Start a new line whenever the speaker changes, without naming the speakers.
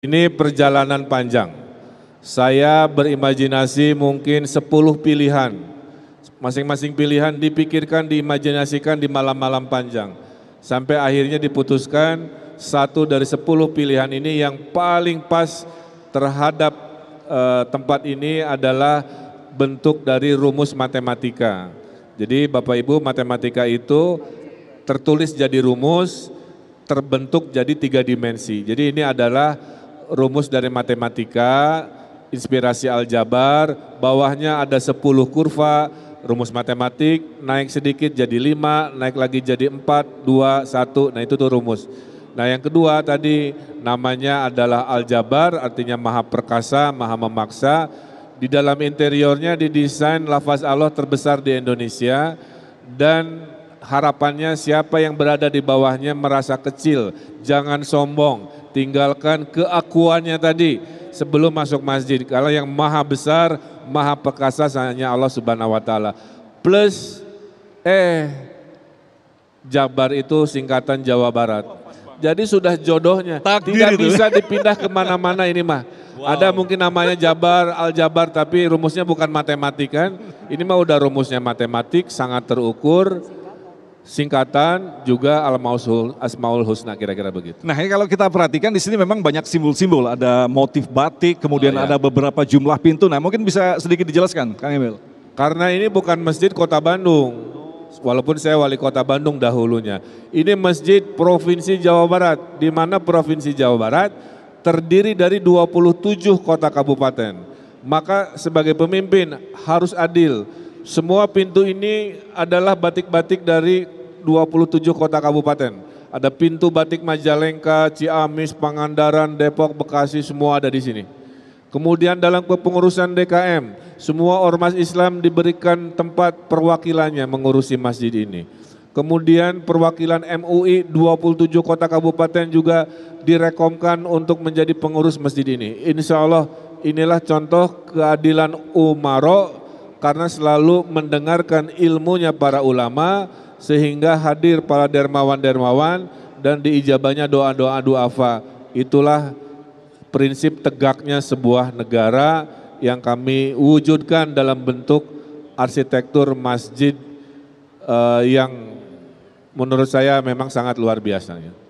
Ini perjalanan panjang. Saya berimajinasi mungkin 10 pilihan. Masing-masing pilihan dipikirkan, diimajinasikan di malam-malam panjang. Sampai akhirnya diputuskan satu dari 10 pilihan ini yang paling pas terhadap uh, tempat ini adalah bentuk dari rumus matematika. Jadi Bapak Ibu matematika itu tertulis jadi rumus, terbentuk jadi tiga dimensi. Jadi ini adalah rumus dari matematika, inspirasi aljabar, bawahnya ada 10 kurva, rumus matematik, naik sedikit jadi 5, naik lagi jadi 4, 2, 1, nah itu tuh rumus. Nah yang kedua tadi namanya adalah aljabar, artinya maha perkasa, maha memaksa. Di dalam interiornya didesain lafaz Allah terbesar di Indonesia dan Harapannya siapa yang berada di bawahnya merasa kecil, jangan sombong, tinggalkan keakuannya tadi sebelum masuk masjid. Kalau yang maha besar, maha perkasa hanya Allah Subhanahu wa taala. Plus eh Jabar itu singkatan Jawa Barat. Jadi sudah jodohnya, Takdir tidak itu. bisa dipindah kemana-mana ini mah. Wow. Ada mungkin namanya Jabar, Al Jabar, tapi rumusnya bukan matematik kan. Ini mah udah rumusnya matematik, sangat terukur singkatan juga al mausul asmaul husna kira-kira begitu. Nah, ini kalau kita perhatikan di sini memang banyak simbol-simbol, ada motif batik, kemudian oh, ya. ada beberapa jumlah pintu. Nah, mungkin bisa sedikit dijelaskan, Kang Emil. Karena ini bukan masjid Kota Bandung. Walaupun saya wali kota Bandung dahulunya. Ini masjid Provinsi Jawa Barat, di mana Provinsi Jawa Barat terdiri dari 27 kota kabupaten. Maka sebagai pemimpin harus adil semua pintu ini adalah batik-batik dari 27 kota kabupaten. Ada pintu batik Majalengka, Ciamis, Pangandaran, Depok, Bekasi, semua ada di sini. Kemudian dalam kepengurusan DKM, semua ormas Islam diberikan tempat perwakilannya mengurusi masjid ini. Kemudian perwakilan MUI 27 kota kabupaten juga direkomkan untuk menjadi pengurus masjid ini. Insya Allah inilah contoh keadilan Umaro karena selalu mendengarkan ilmunya para ulama sehingga hadir para dermawan-dermawan dan diijabahnya doa-doa duafa. Itulah prinsip tegaknya sebuah negara yang kami wujudkan dalam bentuk arsitektur masjid uh, yang menurut saya memang sangat luar biasanya.